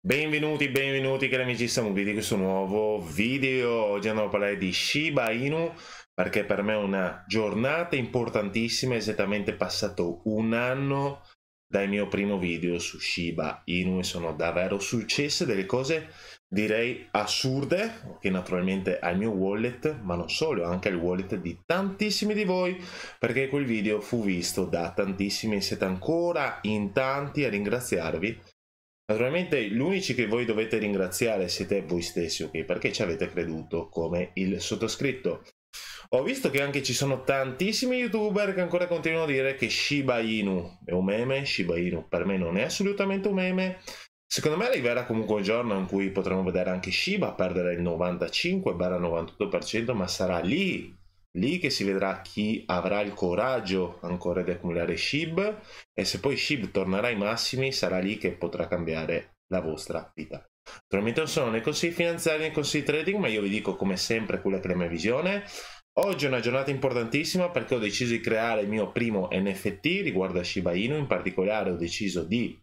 Benvenuti, benvenuti cari amici siamo qui di questo nuovo video. Oggi andiamo a parlare di Shiba Inu perché per me è una giornata importantissima, è esattamente passato un anno dal mio primo video su Shiba Inu e sono davvero successe delle cose direi assurde che naturalmente al mio wallet ma non solo anche al wallet di tantissimi di voi perché quel video fu visto da tantissimi e siete ancora in tanti a ringraziarvi naturalmente gli unici che voi dovete ringraziare siete voi stessi ok perché ci avete creduto come il sottoscritto ho visto che anche ci sono tantissimi youtuber che ancora continuano a dire che Shiba Inu è un meme Shiba Inu per me non è assolutamente un meme Secondo me arriverà comunque un giorno in cui potremo vedere anche Shiba perdere il 95-98%, ma sarà lì, lì che si vedrà chi avrà il coraggio ancora di accumulare Shib e se poi Shib tornerà ai massimi sarà lì che potrà cambiare la vostra vita. Naturalmente non sono nei consigli finanziari né consigli trading, ma io vi dico come sempre quella che è la mia visione. Oggi è una giornata importantissima perché ho deciso di creare il mio primo NFT riguardo a Shiba Inu, in particolare ho deciso di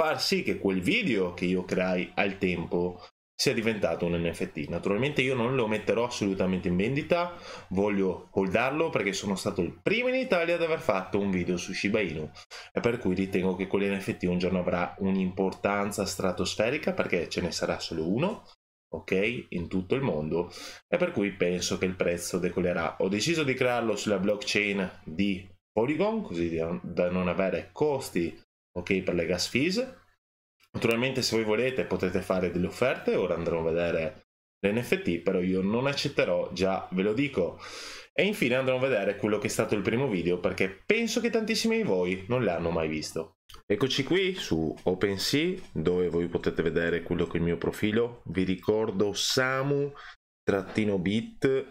far sì che quel video che io creai al tempo sia diventato un NFT. Naturalmente io non lo metterò assolutamente in vendita, voglio holdarlo perché sono stato il primo in Italia ad aver fatto un video su Shiba Inu e per cui ritengo che quell'NFT un giorno avrà un'importanza stratosferica perché ce ne sarà solo uno, ok, in tutto il mondo e per cui penso che il prezzo decolerà. Ho deciso di crearlo sulla blockchain di Polygon così da non avere costi ok, per le gas fees. Naturalmente se voi volete potete fare delle offerte, ora andremo a vedere l'NFT, però io non accetterò, già ve lo dico. E infine andremo a vedere quello che è stato il primo video, perché penso che tantissimi di voi non l'hanno mai visto. Eccoci qui su OpenSea, dove voi potete vedere quello che è il mio profilo. Vi ricordo Samu-bit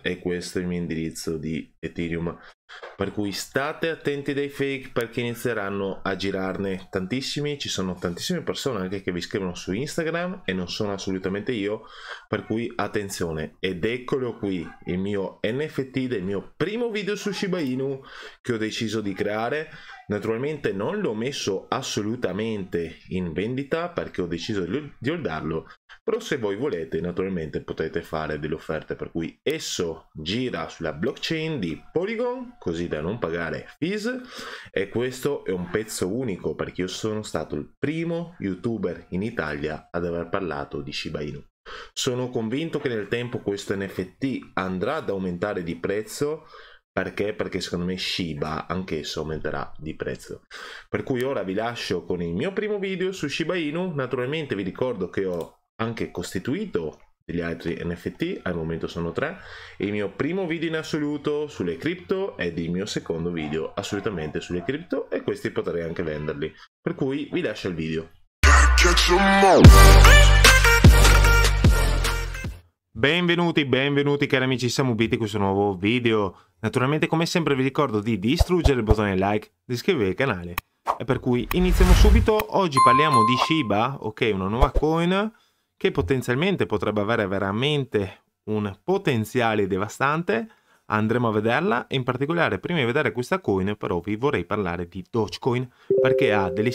e questo è il mio indirizzo di Ethereum. Per cui state attenti dai fake perché inizieranno a girarne tantissimi, ci sono tantissime persone anche che vi scrivono su Instagram e non sono assolutamente io, per cui attenzione. Ed eccolo qui, il mio NFT del mio primo video su Shiba Inu che ho deciso di creare. Naturalmente non l'ho messo assolutamente in vendita perché ho deciso di holdarlo, però se voi volete naturalmente potete fare delle offerte per cui esso gira sulla blockchain di Polygon così da non pagare fees e questo è un pezzo unico perché io sono stato il primo youtuber in Italia ad aver parlato di Shiba Inu. Sono convinto che nel tempo questo NFT andrà ad aumentare di prezzo perché? Perché secondo me Shiba anch'esso aumenterà di prezzo. Per cui ora vi lascio con il mio primo video su Shiba Inu, naturalmente vi ricordo che ho anche costituito degli altri NFT, al momento sono tre. Il mio primo video in assoluto sulle cripto ed il mio secondo video assolutamente sulle cripto e questi potrei anche venderli. Per cui vi lascio il video. Benvenuti, benvenuti cari amici Samubiti in questo nuovo video. Naturalmente come sempre vi ricordo di distruggere il bottone like, di iscrivervi al canale. E per cui iniziamo subito, oggi parliamo di Shiba, ok una nuova coin che potenzialmente potrebbe avere veramente un potenziale devastante. Andremo a vederla in particolare prima di vedere questa coin però vi vorrei parlare di Dogecoin perché ha delle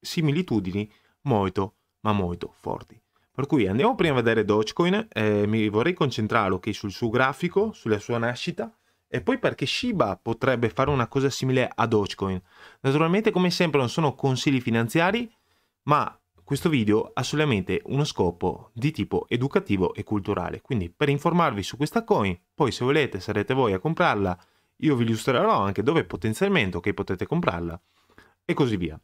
similitudini molto ma molto forti. Per cui andiamo prima a vedere Dogecoin, eh, mi vorrei concentrare okay, sul suo grafico, sulla sua nascita e poi perché Shiba potrebbe fare una cosa simile a Dogecoin. Naturalmente come sempre non sono consigli finanziari ma questo video ha solamente uno scopo di tipo educativo e culturale, quindi per informarvi su questa coin, poi se volete sarete voi a comprarla, io vi illustrerò anche dove potenzialmente okay, potete comprarla e così via.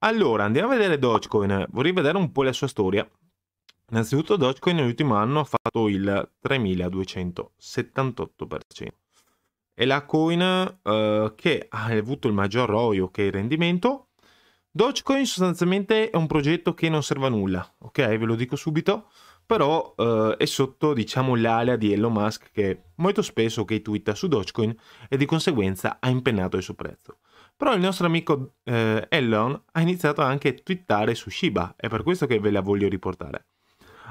Allora, andiamo a vedere Dogecoin, vorrei vedere un po' la sua storia. Innanzitutto Dogecoin nell'ultimo anno ha fatto il 3278% è la coin eh, che ha avuto il maggior ROI, ok, rendimento, Dogecoin sostanzialmente è un progetto che non serve a nulla, ok? Ve lo dico subito, però eh, è sotto, diciamo, l'alea di Elon Musk che molto spesso che twitta su Dogecoin e di conseguenza ha impennato il suo prezzo. Però il nostro amico eh, Elon ha iniziato anche a twittare su Shiba, è per questo che ve la voglio riportare.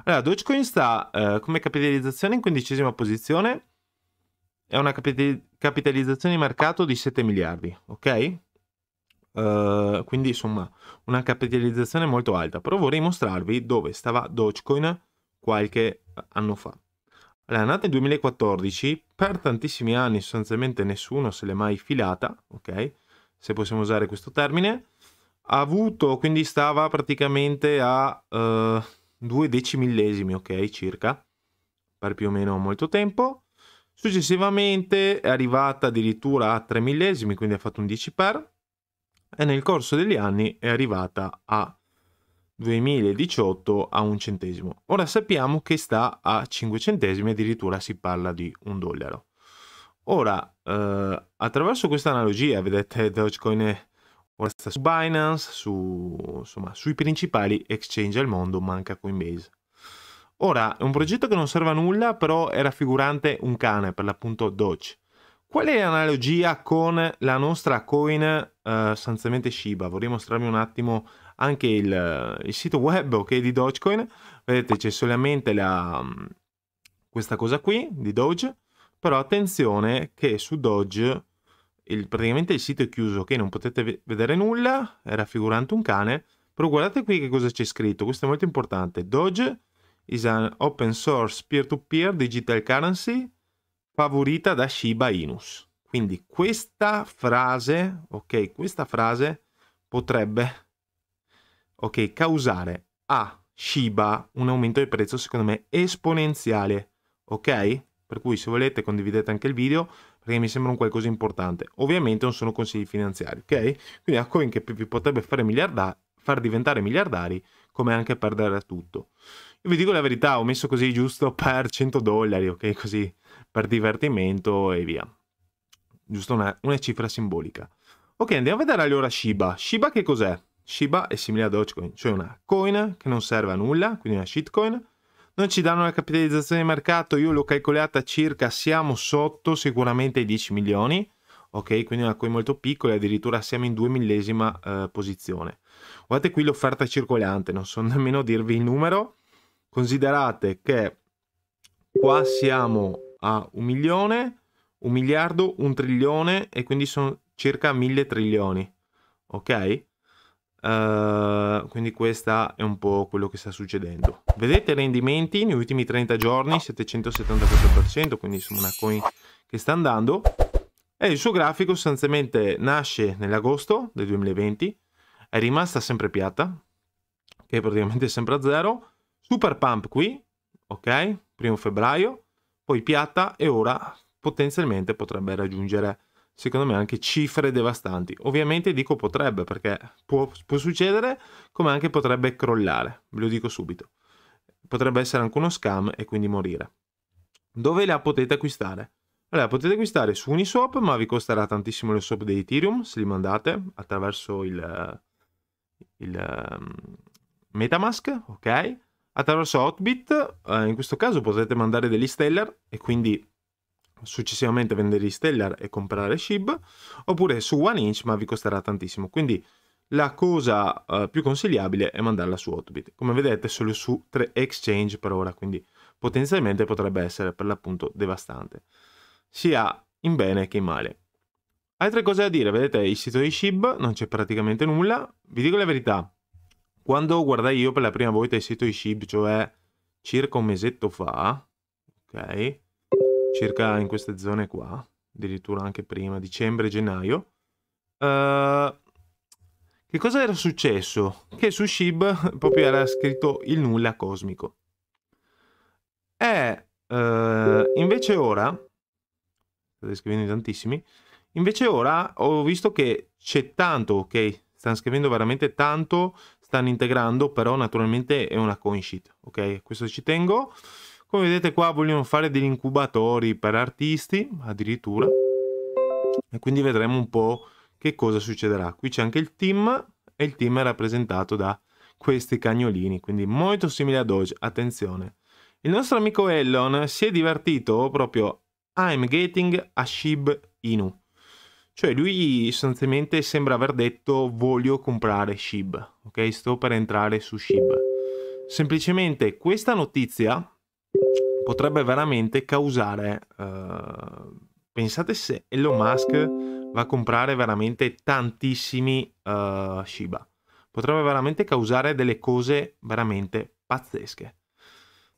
Allora, Dogecoin sta eh, come capitalizzazione in quindicesima posizione, è una capitalizzazione di mercato di 7 miliardi, ok? Uh, quindi insomma una capitalizzazione molto alta, però vorrei mostrarvi dove stava Dogecoin qualche anno fa. Allora, è nata nel 2014, per tantissimi anni sostanzialmente nessuno se l'è mai filata, ok? Se possiamo usare questo termine. Ha avuto, quindi stava praticamente a uh, due decimillesimi, ok? Circa, per più o meno molto tempo. Successivamente è arrivata addirittura a tre millesimi, quindi ha fatto un 10 per e nel corso degli anni è arrivata a 2018 a un centesimo. Ora sappiamo che sta a 5 centesimi, addirittura si parla di un dollaro. Ora, eh, attraverso questa analogia, vedete Dogecoin ora sta su Binance, su, insomma, sui principali exchange al mondo, manca Coinbase. Ora, è un progetto che non serve a nulla, però è raffigurante un cane, per l'appunto Doge, Qual è l'analogia con la nostra coin eh, sostanzialmente Shiba? Vorrei mostrarvi un attimo anche il, eh, il sito web okay, di Dogecoin. Vedete c'è solamente la, mm, questa cosa qui di Doge, però attenzione che su Doge il, praticamente il sito è chiuso, ok? Non potete vedere nulla, è raffigurante un cane, però guardate qui che cosa c'è scritto, questo è molto importante. Doge is an open source peer to -peer digital currency favorita da Shiba Inus. Quindi questa frase, ok, questa frase potrebbe, ok, causare a Shiba un aumento di prezzo secondo me esponenziale, ok? Per cui se volete condividete anche il video perché mi sembra un qualcosa importante. Ovviamente non sono consigli finanziari, ok? Quindi la coin che vi potrebbe far diventare miliardari come anche perdere tutto. Io vi dico la verità, ho messo così giusto per 100 dollari, ok? Così per divertimento e via. Giusto una, una cifra simbolica. Ok, andiamo a vedere allora Shiba. Shiba che cos'è? Shiba è simile a Dogecoin, cioè una coin che non serve a nulla, quindi una shitcoin. Non ci danno la capitalizzazione di mercato, io l'ho calcolata circa, siamo sotto sicuramente i 10 milioni, ok? Quindi una coin molto piccola, addirittura siamo in due millesima eh, posizione. Guardate qui l'offerta circolante, non so nemmeno dirvi il numero. Considerate che qua siamo a un milione, un miliardo, un trilione e quindi sono circa mille trilioni. Ok? Uh, quindi questa è un po' quello che sta succedendo. Vedete rendimenti negli ultimi 30 giorni, 774%, quindi insomma una coin che sta andando. E il suo grafico sostanzialmente nasce nell'agosto del 2020, è rimasta sempre piatta, che è praticamente sempre a zero. Super pump qui, ok, primo febbraio, poi piatta e ora potenzialmente potrebbe raggiungere, secondo me, anche cifre devastanti. Ovviamente dico potrebbe perché può, può succedere, come anche potrebbe crollare, ve lo dico subito. Potrebbe essere anche uno scam e quindi morire. Dove la potete acquistare? Allora, potete acquistare su Uniswap, ma vi costerà tantissimo le swap di Ethereum se li mandate attraverso il, il um, Metamask, ok? Attraverso Hotbit, eh, in questo caso potrete mandare degli Stellar e quindi successivamente vendere gli Stellar e comprare SHIB, oppure su OneInch, ma vi costerà tantissimo. Quindi la cosa eh, più consigliabile è mandarla su Hotbit. Come vedete solo su tre exchange per ora, quindi potenzialmente potrebbe essere per l'appunto devastante, sia in bene che in male. Altre cose da dire, vedete il sito di Shib, non c'è praticamente nulla. Vi dico la verità, quando guardai io per la prima volta il sito di Shib, cioè circa un mesetto fa, ok, circa in queste zone qua, addirittura anche prima, dicembre, gennaio, uh, che cosa era successo? Che su Shib proprio era scritto il nulla cosmico. E uh, invece ora, state scrivendo tantissimi, Invece ora ho visto che c'è tanto, ok? Stanno scrivendo veramente tanto, stanno integrando, però naturalmente è una coin sheet, ok? Questo ci tengo. Come vedete qua vogliono fare degli incubatori per artisti, addirittura. E quindi vedremo un po' che cosa succederà. Qui c'è anche il team e il team è rappresentato da questi cagnolini, quindi molto simile a Doge, attenzione. Il nostro amico Elon si è divertito proprio I'm getting a Shib Inu. Cioè lui sostanzialmente sembra aver detto voglio comprare SHIB, ok? Sto per entrare su SHIB. Semplicemente questa notizia potrebbe veramente causare... Uh, pensate se Elon Musk va a comprare veramente tantissimi uh, Shiba. Potrebbe veramente causare delle cose veramente pazzesche.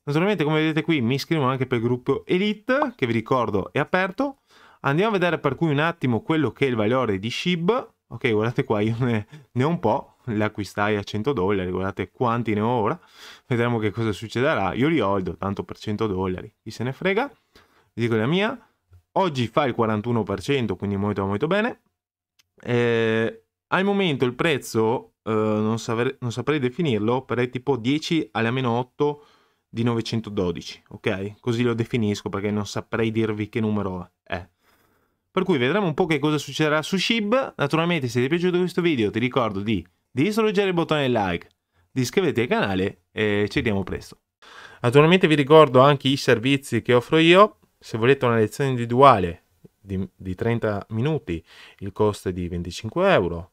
Naturalmente, come vedete qui, mi iscrivo anche per il gruppo Elite, che vi ricordo è aperto. Andiamo a vedere per cui un attimo quello che è il valore di SHIB. Ok, guardate qua, io ne, ne ho un po', le acquistai a 100 dollari, guardate quanti ne ho ora. Vedremo che cosa succederà. Io li holdo, tanto per 100 dollari, chi se ne frega. Vi dico la mia. Oggi fa il 41%, quindi molto molto bene. Eh, al momento il prezzo, eh, non, saprei, non, saprei definirlo, però è tipo 10 alla meno 8 di 912, ok? Così lo definisco perché non saprei dirvi che numero è. Per cui vedremo un po' che cosa succederà su Shib. Naturalmente se ti è piaciuto questo video ti ricordo di, di distruggere il bottone like, di iscriverti al canale e ci vediamo presto. Naturalmente vi ricordo anche i servizi che offro io. Se volete una lezione individuale di, di 30 minuti il costo è di 25 euro